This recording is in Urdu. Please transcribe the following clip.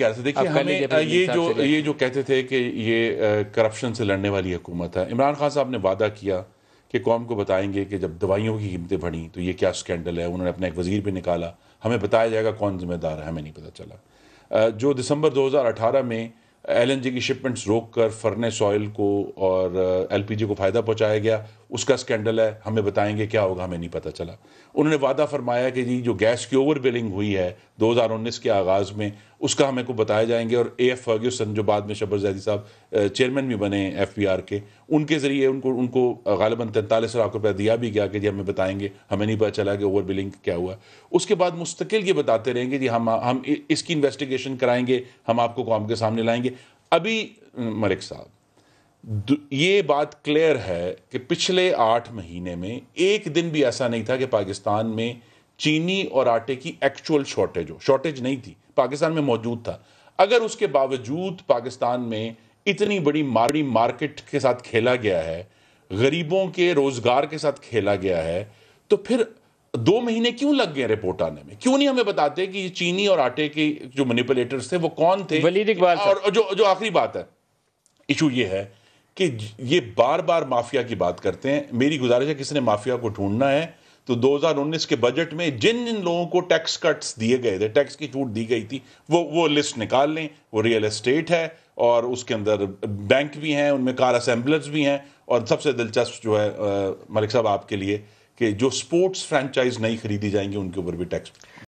یہ جو کہتے تھے کہ یہ کرپشن سے لڑنے والی حکومت ہے عمران خان صاحب نے وعدہ کیا کہ قوم کو بتائیں گے کہ جب دوائیوں کی قیمتیں بڑھیں تو یہ کیا سکینڈل ہے انہوں نے اپنے ہمیں بتایا جائے گا کون ذمہ دار ہے ہمیں نہیں پتا چلا جو دسمبر دو ہزار اٹھارہ میں ایل این جی کی شپمنٹس روک کر فرنے آئل کو اور ایل پی جی کو فائدہ پہنچایا گیا اس کا اسکینڈل ہے ہمیں بتائیں گے کیا ہوگا ہمیں نہیں پتہ چلا انہوں نے وعدہ فرمایا کہ جی جو گیس کی اوور بلنگ ہوئی ہے دو ہزار انیس کے آغاز میں اس کا ہمیں کو بتایا جائیں گے اور اے ایف فرگیوسن جو بعد میں شبر زیدی صاحب چیئرمین بھی بنے ایف پی آر کے ان کے ذریعے ان کو ان کو غالباً تینتالیس لاکھ روپیہ دیا بھی گیا کہ جی ہمیں بتائیں گے ہمیں نہیں پتہ چلا کہ اوور بلنگ کیا ہوا اس کے بعد مستقل یہ بتاتے رہیں گے جی ہم ہم اس کی انویسٹیگیشن کرائیں گے ہم آپ کو قوم کے سامنے لائیں گے ابھی ملک صاحب یہ بات کلیئر ہے کہ پچھلے آٹھ مہینے میں ایک دن بھی ایسا نہیں تھا کہ پاکستان میں چینی اور آٹے کی ایکچول شارٹیج ہو شارٹیج نہیں تھی پاکستان میں موجود تھا اگر اس کے باوجود پاکستان میں اتنی بڑی ماری مارکیٹ کے ساتھ کھیلا گیا ہے غریبوں کے روزگار کے ساتھ کھیلا گیا ہے تو پھر دو مہینے کیوں لگ گئے رپورٹ آنے میں کیوں نہیں ہمیں بتاتے کہ یہ چینی اور آٹے کے جو منیپولیٹرز تھے وہ کون تھے ولید اقبال اور جو جو آخری بات ہے ایشو یہ ہے کہ یہ بار بار مافیا کی بات کرتے ہیں میری گزارش ہے کس نے مافیا کو ڈھونڈنا ہے تو دو ہزار انیس کے بجٹ میں جن جن لوگوں کو ٹیکس کٹس دیے گئے تھے ٹیکس کی چھوٹ دی گئی تھی وہ وہ لسٹ نکال لیں وہ ریئل اسٹیٹ ہے اور اس کے اندر بینک بھی ہیں ان میں کار اسمبلرز بھی ہیں اور سب سے دلچسپ جو ہے ملک صاحب آپ کے لیے کہ جو اسپورٹس فرینچائز نہیں خریدی جائیں گے ان کے اوپر بھی ٹیکس